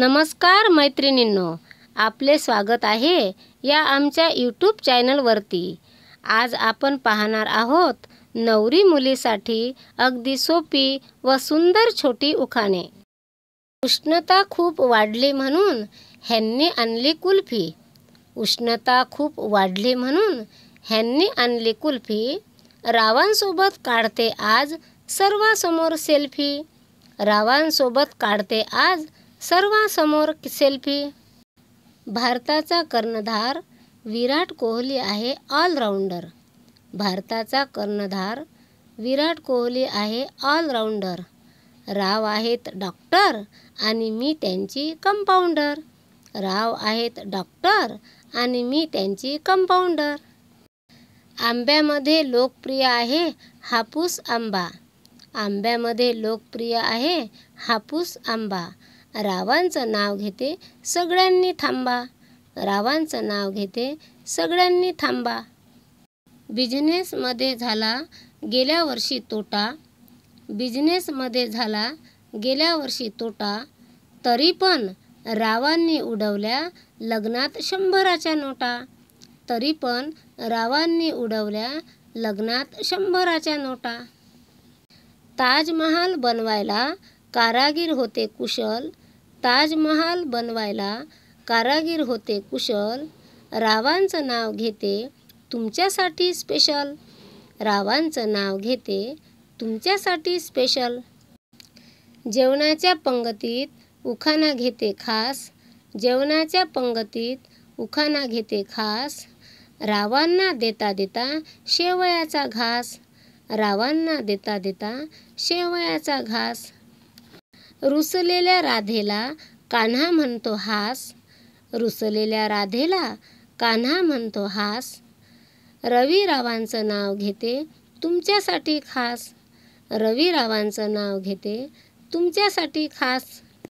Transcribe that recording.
नमस्कार मैत्रिणींनो आपले स्वागत आहे या आमच्या यूट्यूब चॅनलवरती आज आपण पाहणार आहोत नवरी मुलीसाठी अगदी सोपी व सुंदर छोटी उखाणे उष्णता खूप वाढली म्हणून ह्यांनी आणली कुल्फी उष्णता खूप वाढली म्हणून ह्यांनी आणली कुल्फी रावांसोबत काढते आज सर्वासमोर सेल्फी रावांसोबत काढते आज सर्वांसमोर सेल्फी भारताचा कर्णधार विराट कोहली आहे ऑलराऊंडर भारताचा कर्णधार विराट कोहली आहे ऑलराऊंडर राव आहेत डॉक्टर आणि मी त्यांची कंपाऊंडर राव आहेत डॉक्टर आणि मी त्यांची कंपाऊंडर आंब्यामध्ये लोकप्रिय आहे हापूस आंबा आंब्यामध्ये लोकप्रिय आहे हापूस आंबा रावांचं नाव घेते सगळ्यांनी थांबा रावांचं नाव घेते सगळ्यांनी थांबा बिझनेसमध्ये झाला गेल्या वर्षी तोटा बिझनेसमध्ये झाला गेल्या वर्षी तोटा तरी पण रावांनी उडवल्या लग्नात शंभराच्या नोटा तरी पण रावांनी उडवल्या लग्नात शंभराच्या नोटा ताजमहाल बनवायला कारागीर होते कुशल ताजमहाल बनवायला कारागीर होते कुशल रावांचं नाव घेते तुमच्यासाठी स्पेशल रावांचं नाव घेते तुमच्यासाठी स्पेशल जेवणाच्या पंगतीत उखाणा घेते खास जेवणाच्या पंगतीत उखाणा घेते खास रावांना देता देता शेवयाचा घास रावांना देता देता शेवयाचा घास रुसलेल्या राधेला कान्हा म्हणतो हास रुसलेल्या राधेला कान्हा म्हणतो हास रवीरावांचं नाव घेते तुमच्यासाठी खास रवीरावांचं नाव घेते तुमच्यासाठी खास